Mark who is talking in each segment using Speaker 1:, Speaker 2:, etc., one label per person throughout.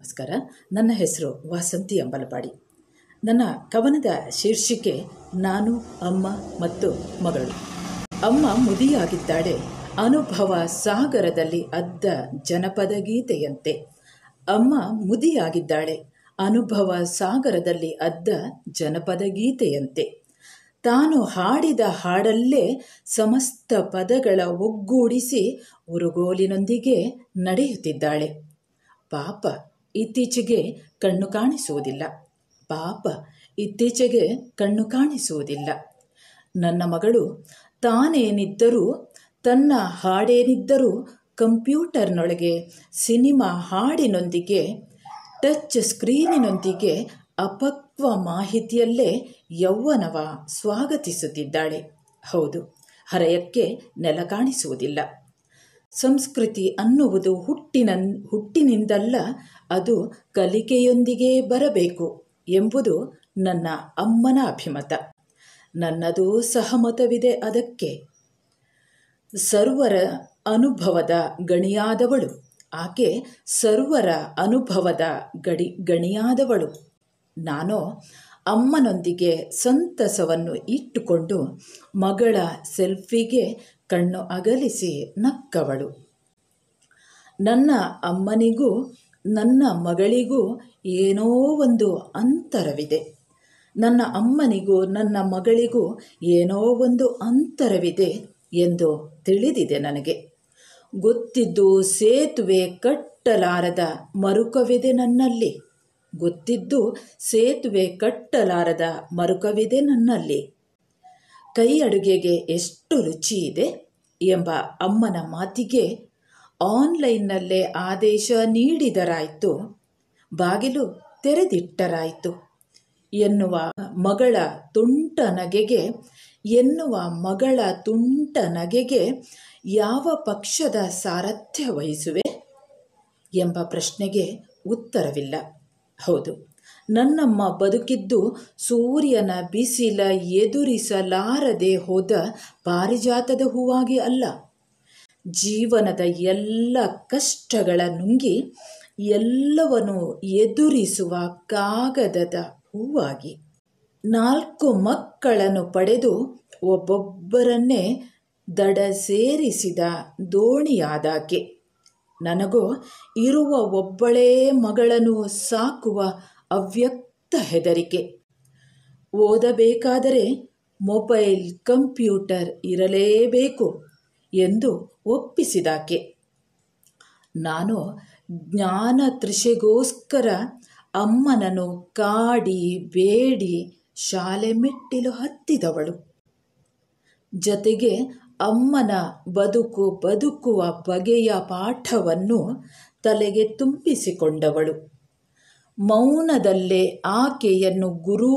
Speaker 1: ನಮಸ್ಕಾರ ನನ್ನ ಹೆಸರು ವಾಸಂತಿ ಅಂಬಲಪಾಡಿ ನನ್ನ ಕವನದ ಶೀರ್ಷಿಕೆ ನಾನು ಅಮ್ಮ ಮತ್ತು ಮಗಳು ಅಮ್ಮ ಮುದಿಯಾಗಿದ್ದಾಳೆ ಅನುಭವ ಸಾಗರದಲ್ಲಿ ಅದ್ದ ಜನಪದ ಗೀತೆಯಂತೆ ಅಮ್ಮ ಮುದಿಯಾಗಿದ್ದಾಳೆ ಅನುಭವ ಸಾಗರದಲ್ಲಿ ಅದ್ದ ಜನಪದ ಗೀತೆಯಂತೆ ತಾನು ಹಾಡಿದ ಹಾಡಲ್ಲೇ ಸಮಸ್ತ ಪದಗಳ ಒಗ್ಗೂಡಿಸಿ ಉರುಗೋಲಿನೊಂದಿಗೆ ನಡೆಯುತ್ತಿದ್ದಾಳೆ ಪಾಪ ಇತ್ತೀಚೆಗೆ ಕಣ್ಣು ಕಾಣಿಸುವುದಿಲ್ಲ ಪಾಪ ಇತ್ತೀಚೆಗೆ ಕಣ್ಣು ಕಾಣಿಸುವುದಿಲ್ಲ ನನ್ನ ಮಗಳು ತಾನೇನಿದ್ದರೂ ತನ್ನ ಹಾಡೇನಿದ್ದರೂ ಕಂಪ್ಯೂಟರ್ನೊಳಗೆ ಸಿನಿಮಾ ಹಾಡಿನೊಂದಿಗೆ ಟಚ್ ಸ್ಕ್ರೀನಿನೊಂದಿಗೆ ಅಪಕ್ವ ಮಾಹಿತಿಯಲ್ಲೇ ಯೌವನವ ಸ್ವಾಗತಿಸುತ್ತಿದ್ದಾಳೆ ಹೌದು ಹರೆಯಕ್ಕೆ ನೆಲ ಕಾಣಿಸುವುದಿಲ್ಲ ಸಂಸ್ಕೃತಿ ಅನ್ನುವುದು ಹುಟ್ಟಿನ ಹುಟ್ಟಿನಿಂದಲ್ಲ ಅದು ಕಲಿಕೆಯೊಂದಿಗೆ ಬರಬೇಕು ಎಂಬುದು ನನ್ನ ಅಮ್ಮನ ಅಭಿಮತ ನನ್ನದು ಸಹಮತವಿದೆ ಅದಕ್ಕೆ ಸರ್ವರ ಅನುಭವದ ಗಣಿಯಾದವಳು ಆಕೆ ಸರ್ವರ ಅನುಭವದ ಗಡಿ ಗಣಿಯಾದವಳು ನಾನು ಅಮ್ಮನೊಂದಿಗೆ ಸಂತಸವನ್ನು ಇಟ್ಟುಕೊಂಡು ಮಗಳ ಸೆಲ್ಫಿಗೆ ಕಣ್ಣು ಅಗಲಿಸಿ ನಕ್ಕವಳು ನನ್ನ ಅಮ್ಮನಿಗೂ ನನ್ನ ಮಗಳಿಗೂ ಏನೋ ಒಂದು ಅಂತರವಿದೆ ನನ್ನ ಅಮ್ಮನಿಗೂ ನನ್ನ ಮಗಳಿಗೂ ಏನೋ ಒಂದು ಅಂತರವಿದೆ ಎಂದು ತಿಳಿದಿದೆ ನನಗೆ ಗೊತ್ತಿದ್ದು ಸೇತುವೆ ಕಟ್ಟಲಾರದ ಮರುಕವಿದೆ ನನ್ನಲ್ಲಿ ಗೊತ್ತಿದ್ದು ಸೇತುವೆ ಕಟ್ಟಲಾರದ ಮರುಕವಿದೆ ನನ್ನಲ್ಲಿ ಕೈ ಅಡುಗೆಗೆ ಎಷ್ಟು ರುಚಿ ಇದೆ ಎಂಬ ಅಮ್ಮನ ಮಾತಿಗೆ ಆನ್ಲೈನ್ನಲ್ಲೇ ಆದೇಶ ನೀಡಿದರಾಯಿತು ಬಾಗಿಲು ತೆರೆದಿಟ್ಟರಾಯಿತು ಎನ್ನುವ ಮಗಳ ತುಂಟ ನಗೆಗೆ ಎನ್ನುವ ಮಗಳ ತುಂಟ ನಗೆಗೆ ಯಾವ ಪಕ್ಷದ ಸಾರಥ್ಯ ವಹಿಸುವೆ ಎಂಬ ಪ್ರಶ್ನೆಗೆ ಉತ್ತರವಿಲ್ಲ ಹೌದು ನನ್ನಮ್ಮ ಬದುಕಿದ್ದು ಸೂರ್ಯನ ಬಿಸಿಲ ಎದುರಿಸಲಾರದೆ ಹೋದ ಪಾರಿಜಾತದ ಹೂವಾಗಿ ಅಲ್ಲ ಜೀವನದ ಎಲ್ಲ ಕಷ್ಟಗಳ ನುಂಗಿ ಎಲ್ಲವನ್ನು ಎದುರಿಸುವ ಕಾಗದದ ಹೂವಾಗಿ ನಾಲ್ಕು ಮಕ್ಕಳನ್ನು ಪಡೆದು ಒಬ್ಬೊಬ್ಬರನ್ನೇ ದಡ ಸೇರಿಸಿದ ದೋಣಿಯಾದಾಕೆ ನನಗೂ ಇರುವ ಒಬ್ಬಳೇ ಮಗಳನ್ನು ಸಾಕುವ ಅವ್ಯಕ್ತ ಹೆದರಿಕೆ ಓದಬೇಕಾದರೆ ಮೊಬೈಲ್ ಕಂಪ್ಯೂಟರ್ ಇರಲೇಬೇಕು ಎಂದು ಒಪ್ಪಿಸಿದಾಕೆ ನಾನು ಜ್ಞಾನ ತೃಷೆಗೋಸ್ಕರ ಅಮ್ಮನನ್ನು ಕಾಡಿ ಬೇಡಿ ಶಾಲೆ ಮೆಟ್ಟಿಲು ಹತ್ತಿದವಳು ಜತೆಗೆ ಅಮ್ಮನ ಬದುಕು ಬದುಕುವ ಬಗೆಯ ಪಾಠವನ್ನು ತಲೆಗೆ ತುಂಬಿಸಿಕೊಂಡವಳು ಮೌನದಲ್ಲೇ ಆಕೆಯನ್ನು ಗುರು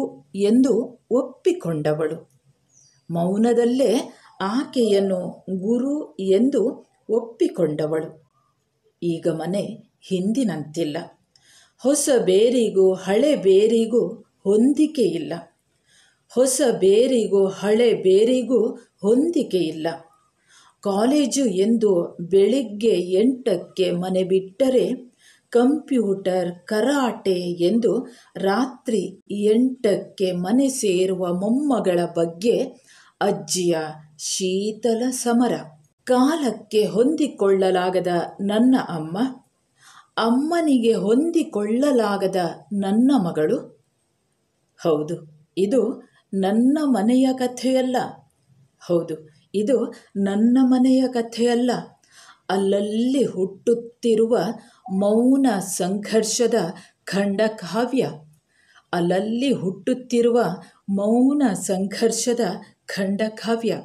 Speaker 1: ಎಂದು ಒಪ್ಪಿಕೊಂಡವಳು ಮೌನದಲ್ಲೇ ಆಕೆಯನ್ನು ಗುರು ಎಂದು ಒಪ್ಪಿಕೊಂಡವಳು ಈಗ ಮನೆ ಹಿಂದಿನಂತಿಲ್ಲ ಹೊಸ ಬೇರಿಗೂ ಹಳೆ ಬೇರಿಗೂ ಹೊಂದಿಕೆಯಿಲ್ಲ ಇಲ್ಲ ಹೊಸ ಬೇರಿಗೂ ಹಳೆ ಬೇರಿಗೂ ಹೊಂದಿಕೆಯಿಲ್ಲ ಇಲ್ಲ ಕಾಲೇಜು ಎಂದು ಬೆಳಿಗ್ಗೆ ಎಂಟಕ್ಕೆ ಮನೆ ಬಿಟ್ಟರೆ ಕಂಪ್ಯೂಟರ್ ಕರಾಟೆ ಎಂದು ರಾತ್ರಿ ಎಂಟಕ್ಕೆ ಮನೆ ಸೇರುವ ಮೊಮ್ಮಗಳ ಬಗ್ಗೆ ಅಜ್ಜಿಯ ಶೀತಲ ಸಮರ ಕಾಲಕ್ಕೆ ಹೊಂದಿಕೊಳ್ಳಲಾಗದ ನನ್ನ ಅಮ್ಮ ಅಮ್ಮನಿಗೆ ಹೊಂದಿಕೊಳ್ಳಲಾಗದ ನನ್ನ ಮಗಳು ಹೌದು ಇದು ನನ್ನ ಮನೆಯ ಕಥೆಯಲ್ಲ ಹೌದು ಇದು ನನ್ನ ಮನೆಯ ಕಥೆಯಲ್ಲ ಅಲ್ಲಲ್ಲಿ ಹುಟ್ಟುತ್ತಿರುವ ಮೌನ ಸಂಘರ್ಷದ ಖಂಡಕಾವ್ಯ ಅಲ್ಲಲ್ಲಿ ಹುಟ್ಟುತ್ತಿರುವ ಮೌನ ಸಂಘರ್ಷದ ಖಂಡಕಾವ್ಯ